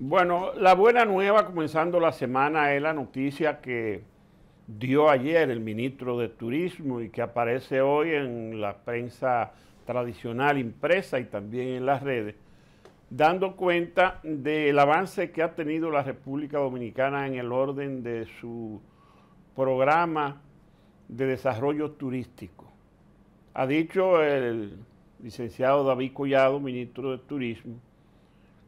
Bueno, la buena nueva comenzando la semana es la noticia que dio ayer el ministro de Turismo y que aparece hoy en la prensa tradicional impresa y también en las redes, dando cuenta del avance que ha tenido la República Dominicana en el orden de su programa de desarrollo turístico. Ha dicho el licenciado David Collado, ministro de Turismo,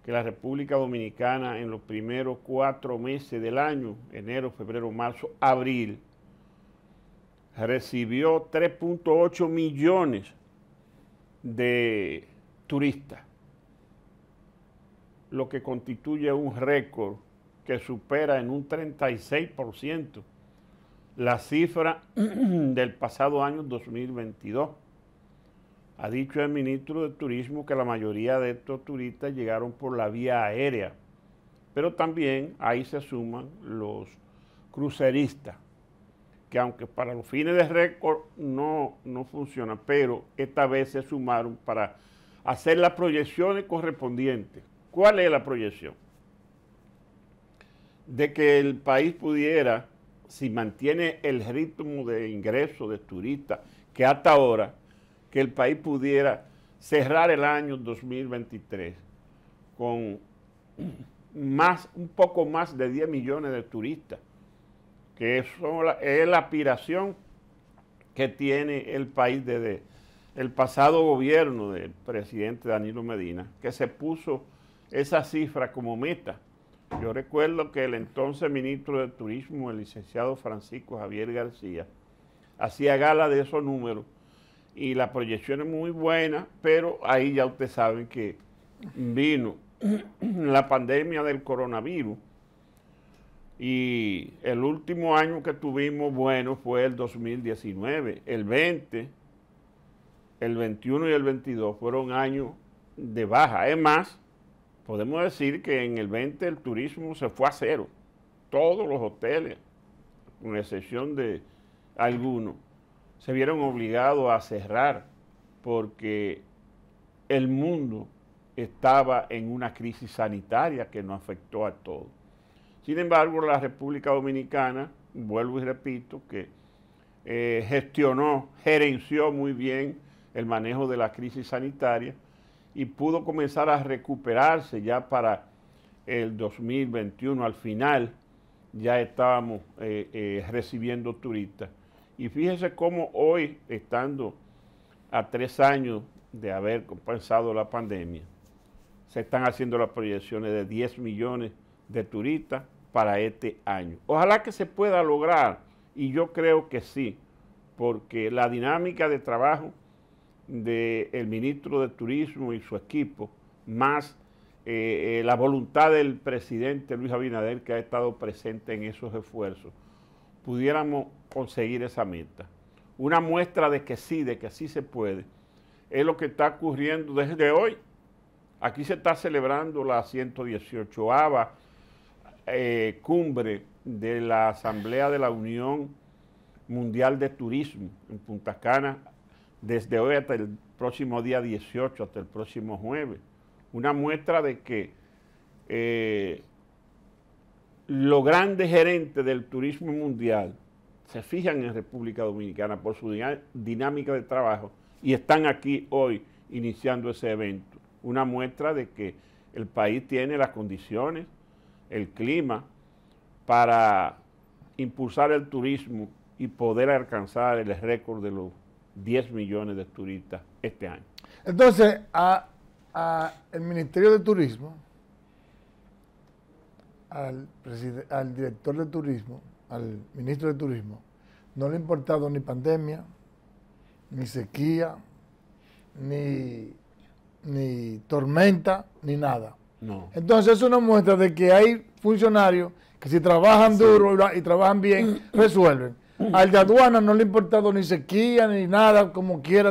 que la República Dominicana en los primeros cuatro meses del año, enero, febrero, marzo, abril, recibió 3.8 millones de turistas, lo que constituye un récord que supera en un 36% la cifra del pasado año 2022. Ha dicho el ministro de Turismo que la mayoría de estos turistas llegaron por la vía aérea, pero también ahí se suman los cruceristas, que aunque para los fines de récord no, no funciona, pero esta vez se sumaron para hacer las proyecciones correspondientes. ¿Cuál es la proyección? De que el país pudiera, si mantiene el ritmo de ingreso de turistas que hasta ahora, que el país pudiera cerrar el año 2023 con más, un poco más de 10 millones de turistas, que es es la aspiración que tiene el país desde el pasado gobierno del presidente Danilo Medina, que se puso esa cifra como meta. Yo recuerdo que el entonces ministro de Turismo, el licenciado Francisco Javier García, hacía gala de esos números y la proyección es muy buena, pero ahí ya ustedes saben que vino la pandemia del coronavirus y el último año que tuvimos bueno fue el 2019, el 20, el 21 y el 22 fueron años de baja. Es más, podemos decir que en el 20 el turismo se fue a cero. Todos los hoteles, con excepción de algunos, se vieron obligados a cerrar porque el mundo estaba en una crisis sanitaria que nos afectó a todos. Sin embargo, la República Dominicana, vuelvo y repito, que eh, gestionó, gerenció muy bien el manejo de la crisis sanitaria y pudo comenzar a recuperarse ya para el 2021, al final ya estábamos eh, eh, recibiendo turistas. Y fíjese cómo hoy, estando a tres años de haber compensado la pandemia, se están haciendo las proyecciones de 10 millones de turistas para este año. Ojalá que se pueda lograr, y yo creo que sí, porque la dinámica de trabajo del ministro de Turismo y su equipo, más eh, eh, la voluntad del presidente Luis Abinader, que ha estado presente en esos esfuerzos, pudiéramos conseguir esa meta. Una muestra de que sí, de que sí se puede, es lo que está ocurriendo desde hoy. Aquí se está celebrando la 118 aba eh, cumbre de la Asamblea de la Unión Mundial de Turismo en Punta Cana, desde hoy hasta el próximo día 18, hasta el próximo jueves. Una muestra de que eh, los grandes gerentes del turismo mundial se fijan en República Dominicana por su dinámica de trabajo y están aquí hoy iniciando ese evento. Una muestra de que el país tiene las condiciones, el clima, para impulsar el turismo y poder alcanzar el récord de los 10 millones de turistas este año. Entonces, al Ministerio de Turismo, al, al director de Turismo, al ministro de Turismo, no le ha importado ni pandemia, ni sequía, ni, tormenta, ni nada. No. Entonces eso nos muestra de que hay funcionarios que si trabajan duro y trabajan bien, resuelven. Al de aduana no le ha importado ni sequía, ni nada, como quiera,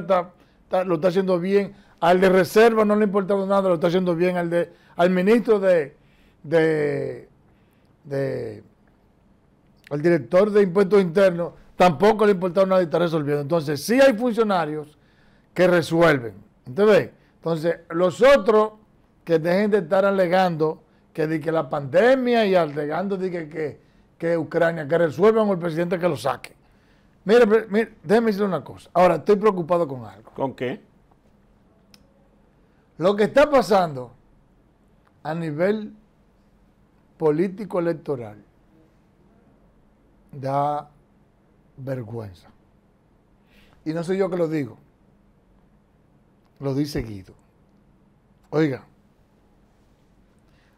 lo está haciendo bien. Al de reserva no le ha importado nada, lo está haciendo bien. Al, de, al ministro de, de al director de impuestos internos, tampoco le importaba nada y está resolviendo. Entonces, sí hay funcionarios que resuelven. Entonces, los otros que dejen de estar alegando que de que la pandemia y alegando de que, que, Ucrania, que resuelvan o el presidente que lo saque. Mire, mire, déjeme decir una cosa. Ahora, estoy preocupado con algo. ¿Con qué? Lo que está pasando a nivel político electoral da vergüenza. Y no soy yo que lo digo, lo dice Guido. Oiga,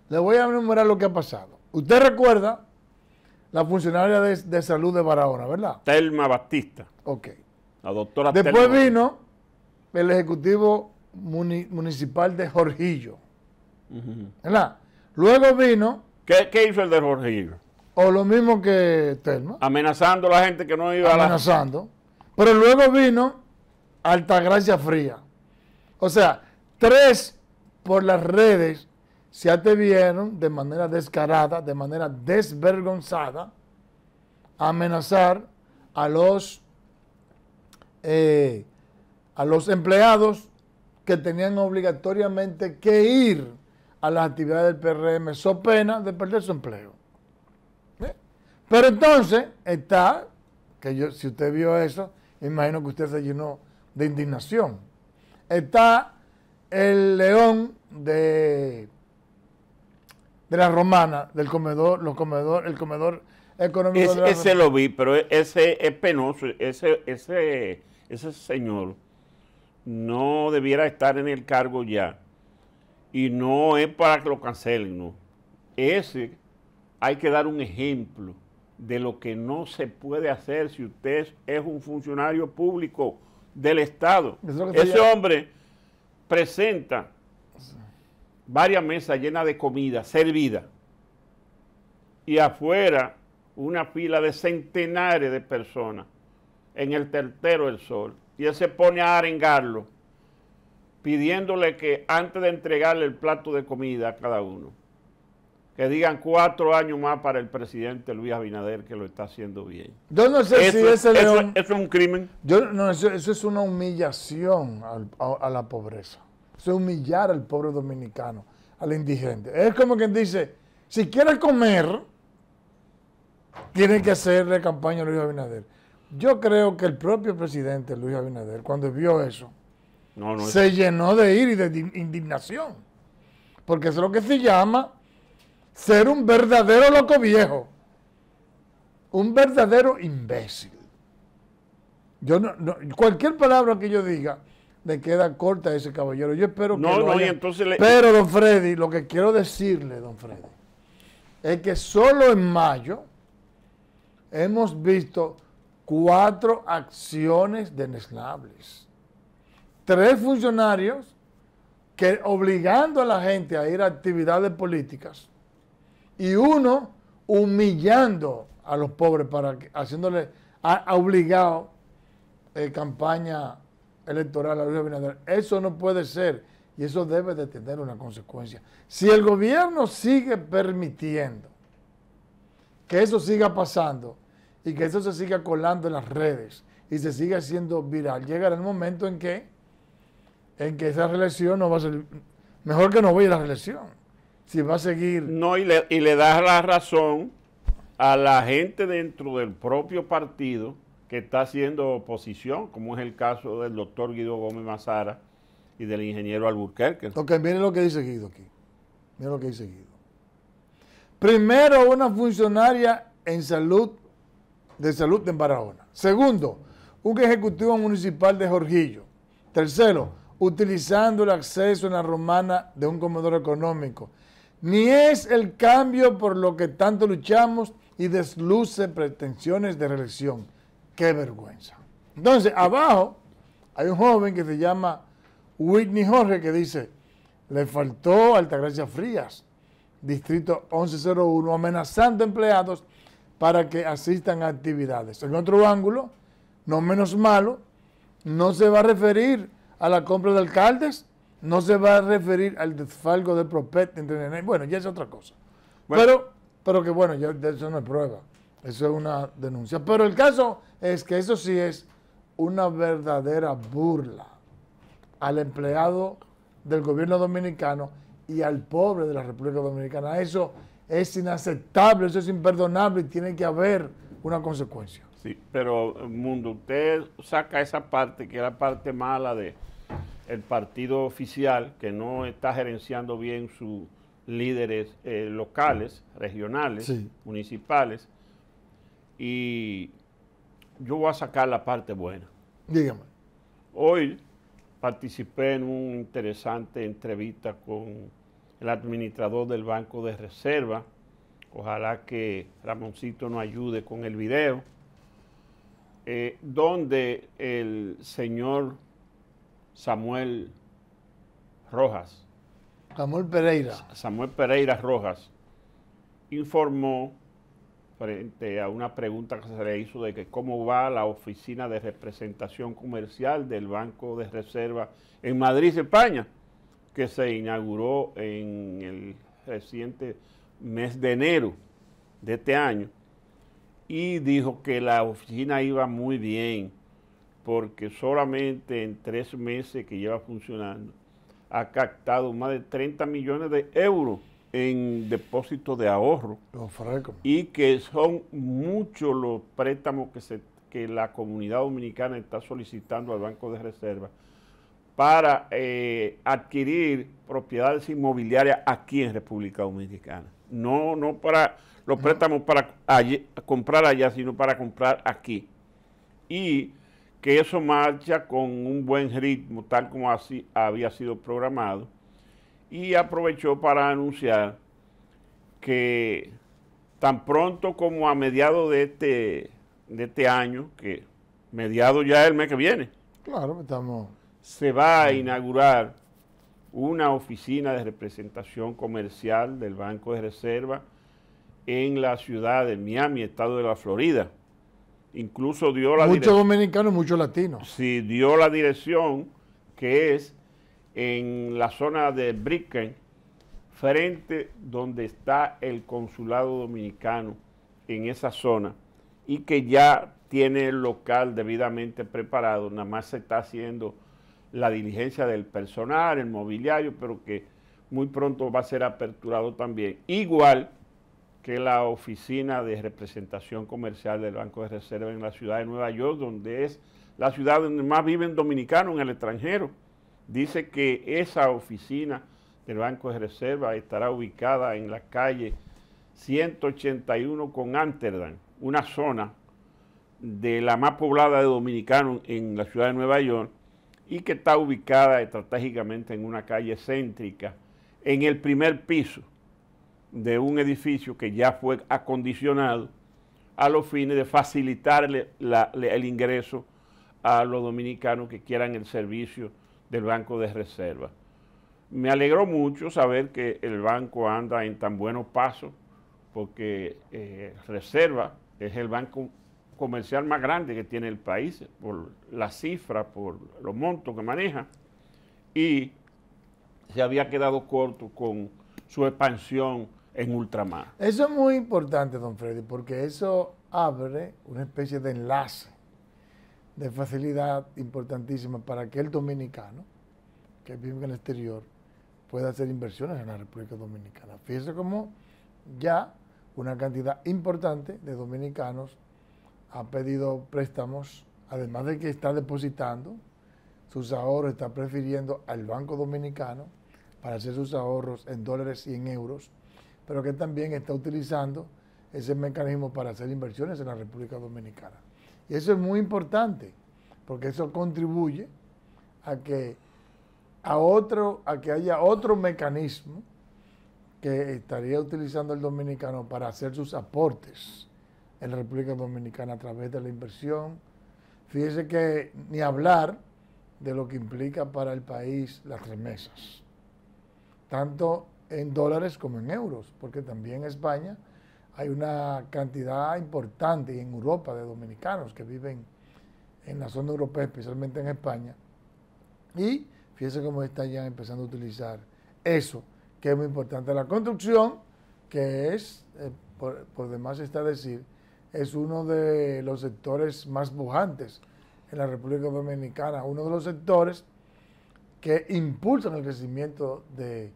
le voy a enumerar lo que ha pasado. Usted recuerda la funcionaria de, salud de Barahona, ¿verdad? Telma Batista. Ok. La doctora Después vino el ejecutivo municipal de Jorgillo. ¿Verdad? Luego vino. ¿Qué, hizo el de Jorgillo? O lo mismo que Amenazando a la gente que no iba a Amenazando. Pero luego vino Altagracia Fría. O sea, tres por las redes se atrevieron de manera descarada, de manera desvergonzada, a amenazar a los, eh, a los empleados que tenían obligatoriamente que ir a las actividades del PRM, so pena de perder su empleo. Pero entonces está, que yo, si usted vio eso, imagino que usted se llenó de indignación. Está el león de, de la romana, del comedor, los comedor, el comedor económico. ese lo vi, pero e-, ese es penoso, ese, ese, ese señor no debiera estar en el cargo ya. Y no es para que lo cancelen, no. Ese hay que dar un ejemplo de lo que no se puede hacer si usted es un funcionario público del Estado. Ese hombre presenta varias mesas llenas de comida servida y afuera una fila de centenares de personas en el tertero del sol. Y él se pone a arengarlo, pidiéndole que antes de entregarle el plato de comida a cada uno, que digan cuatro años más para el presidente Luis Abinader que lo está haciendo bien. Yo no sé si ese eso, eso, es un crimen. no eso, es una humillación a, la pobreza. Eso es humillar al pobre dominicano, al indigente. Es como quien dice, si quiere comer, tiene que hacerle campaña a Luis Abinader. Yo creo que el propio presidente Luis Abinader, cuando vio eso, se llenó de ira y de indignación. Porque eso es lo que se llama ser un verdadero loco viejo, un verdadero imbécil. Yo no, cualquier palabra que yo diga le queda corta a ese caballero. Yo espero que no, entonces Pero don Freddy, lo que quiero decirle, don Freddy, es que solo en mayo hemos visto cuatro acciones deneslables. Tres funcionarios que obligando a la gente a ir a actividades políticas y uno humillando a los pobres para que, haciéndole ha, obligado eh, campaña electoral a Luis Abinader. Eso no puede ser y eso debe de tener una consecuencia. Si el gobierno sigue permitiendo que eso siga pasando y que eso se siga colando en las redes y se siga haciendo viral, llegará el momento en que en que esa reelección no va a ser mejor que no voy a la reelección si va a seguir. No, y le, y le das la razón a la gente dentro del propio partido que está haciendo oposición, como es el caso del doctor Guido Gómez Mazara y del ingeniero Alburquerque. Ok, miren lo que dice Guido aquí. Miren lo que dice Guido. Primero, una funcionaria en salud, de salud en Barahona. Segundo, un ejecutivo municipal de Jorgillo. Tercero, utilizando el acceso en la romana de un comedor económico ni es el cambio por lo que tanto luchamos y desluce pretensiones de reelección. ¡Qué vergüenza! Entonces, abajo hay un joven que se llama Whitney Jorge que dice, le faltó Altagracia Frías, distrito 1101, amenazando empleados para que asistan a actividades. En otro ángulo, no menos malo, no se va a referir a la compra de alcaldes, no se va a referir al desfalco de Propet entre Bueno, ya es otra cosa. Pero, pero que bueno, ya, eso no es prueba. Eso es una denuncia. Pero el caso es que eso sí es una verdadera burla al empleado del gobierno dominicano y al pobre de la República Dominicana. Eso es inaceptable, eso es imperdonable y tiene que haber una consecuencia. Sí, pero eh, Mundo, usted saca esa parte que es la parte mala de, el partido oficial, que no está gerenciando bien sus líderes eh, locales, regionales, municipales, y yo voy a sacar la parte buena. Dígame. Hoy participé en una interesante entrevista con el administrador del Banco de Reserva. Ojalá que Ramoncito nos ayude con el video. Eh, donde el señor Samuel Rojas. Samuel Pereira. Samuel Pereira Rojas informó frente a una pregunta que se le hizo de que cómo va la oficina de representación comercial del Banco de Reserva en Madrid, España, que se inauguró en el reciente mes de enero de este año y dijo que la oficina iba muy bien, porque solamente en tres meses que lleva funcionando ha captado más de 30 millones de euros en depósitos de ahorro. Y que son muchos los préstamos que, se, que la comunidad dominicana está solicitando al Banco de Reserva para eh, adquirir propiedades inmobiliarias aquí en República Dominicana. No, no para los préstamos para comprar allá, sino para comprar aquí. Y que eso marcha con un buen ritmo, tal como había sido programado, y aprovechó para anunciar que tan pronto como a mediados de este, este año, que mediado ya el mes que viene, claro, estamos... se va a inaugurar una oficina de representación comercial del Banco de Reserva en la ciudad de Miami, estado de la Florida incluso dio la Muchos dominicanos muchos latinos. Sí, dio la dirección que es en la zona de Bricken, frente donde está el consulado dominicano, en esa zona, y que ya tiene el local debidamente preparado, nada más se está haciendo la diligencia del personal, el mobiliario, pero que muy pronto va a ser aperturado también. Igual que la oficina de representación comercial del Banco de Reserva en la ciudad de Nueva York, donde es la ciudad donde más viven dominicanos en el extranjero, dice que esa oficina del Banco de Reserva estará ubicada en la calle 181 con Amsterdam, una zona de la más poblada de dominicanos en la ciudad de Nueva York y que está ubicada estratégicamente en una calle céntrica, en el primer piso de un edificio que ya fue acondicionado a los fines de facilitarle el ingreso a los dominicanos que quieran el servicio del Banco de Reserva. Me alegró mucho saber que el banco anda en tan buenos pasos porque eh, Reserva es el banco comercial más grande que tiene el país por la cifra, por los montos que maneja y se había quedado corto con su expansión en ultramar. Eso es muy importante, don Freddy, porque eso abre una especie de enlace de facilidad importantísima para que el dominicano que vive en el exterior pueda hacer inversiones en la República Dominicana. Fíjese cómo ya una cantidad importante de dominicanos ha pedido préstamos, además de que está depositando sus ahorros, está prefiriendo al Banco Dominicano para hacer sus ahorros en dólares y en euros pero que también está utilizando ese mecanismo para hacer inversiones en la República Dominicana. Y eso es muy importante, porque eso contribuye a que, a otro, a que haya otro mecanismo que estaría utilizando el dominicano para hacer sus aportes en la República Dominicana a través de la inversión. Fíjese que ni hablar de lo que implica para el país las remesas, tanto en dólares como en euros, porque también en España hay una cantidad importante y en Europa de dominicanos que viven en la zona europea, especialmente en España. Y fíjense cómo están ya empezando a utilizar eso, que es muy importante. La construcción, que es, eh, por, demás está decir, es uno de los sectores más pujantes en la República Dominicana, uno de los sectores que impulsan el crecimiento de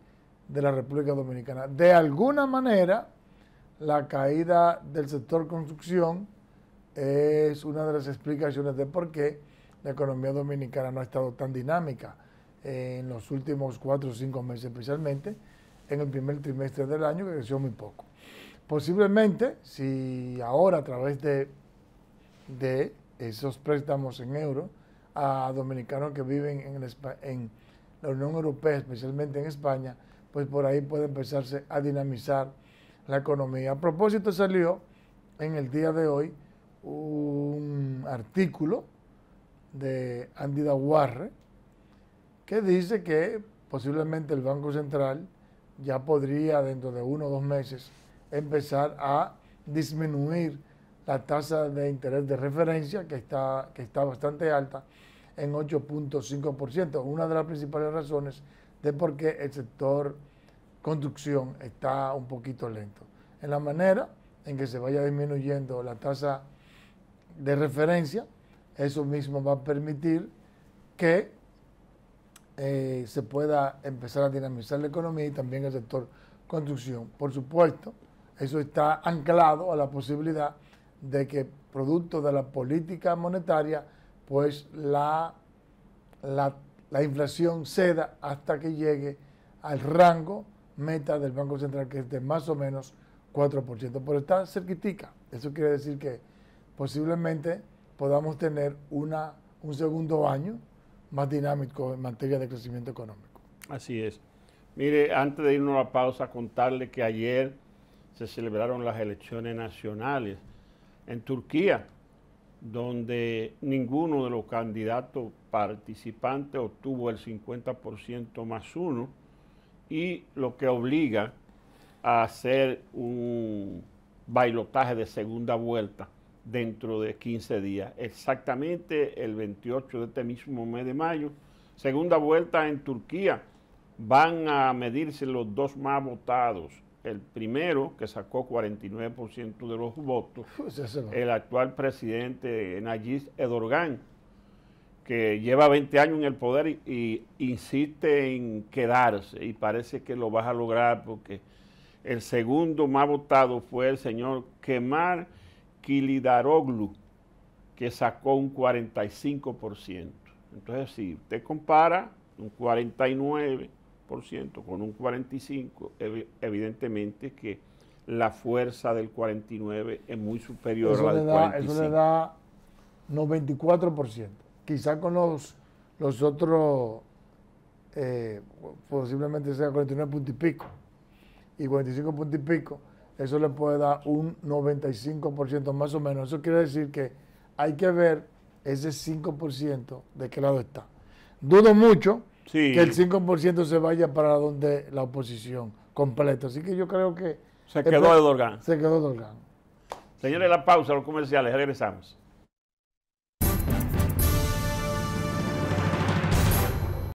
de la República Dominicana. De alguna manera, la caída del sector construcción es una de las explicaciones de por qué la economía dominicana no ha estado tan dinámica en los últimos cuatro o cinco meses, especialmente en el primer trimestre del año, que creció muy poco. Posiblemente, si ahora a través de, de esos préstamos en euros a dominicanos que viven en, en la Unión Europea, especialmente en España, pues por ahí puede empezarse a dinamizar la economía. A propósito, salió en el día de hoy un artículo de Andy Daguarre que dice que posiblemente el Banco Central ya podría dentro de uno o dos meses empezar a disminuir la tasa de interés de referencia que está, que está bastante alta en 8.5%. Una de las principales razones de por qué el sector construcción está un poquito lento. En la manera en que se vaya disminuyendo la tasa de referencia, eso mismo va a permitir que eh, se pueda empezar a dinamizar la economía y también el sector construcción. Por supuesto, eso está anclado a la posibilidad de que producto de la política monetaria, pues la, la la inflación ceda hasta que llegue al rango meta del Banco Central, que es de más o menos 4%. Pero está cerquitica. Eso quiere decir que posiblemente podamos tener una, un segundo año más dinámico en materia de crecimiento económico. Así es. Mire, antes de irnos a la pausa, contarle que ayer se celebraron las elecciones nacionales en Turquía donde ninguno de los candidatos participantes obtuvo el 50% más uno, y lo que obliga a hacer un bailotaje de segunda vuelta dentro de 15 días, exactamente el 28 de este mismo mes de mayo. Segunda vuelta en Turquía, van a medirse los dos más votados, el primero que sacó 49% de los votos, el actual presidente Nayib Edorgan, que lleva 20 años en el poder e insiste en quedarse y parece que lo vas a lograr porque el segundo más votado fue el señor Kemal Kilidaroglu, que sacó un 45%. Entonces, si usted compara un 49 con un 45, evidentemente que la fuerza del 49 es muy superior a la del 45. Eso le da 94%. Quizá con los, los otros, eh, posiblemente sea 49 puntos y pico y 45 puntos y pico, eso le puede dar un 95% más o menos. Eso quiere decir que hay que ver ese 5% de qué lado está. Dudo mucho que el 5% se vaya para donde la oposición completa. Así que yo creo que... Se quedó de Se quedó Dorgan. Señores, la pausa, los comerciales, regresamos.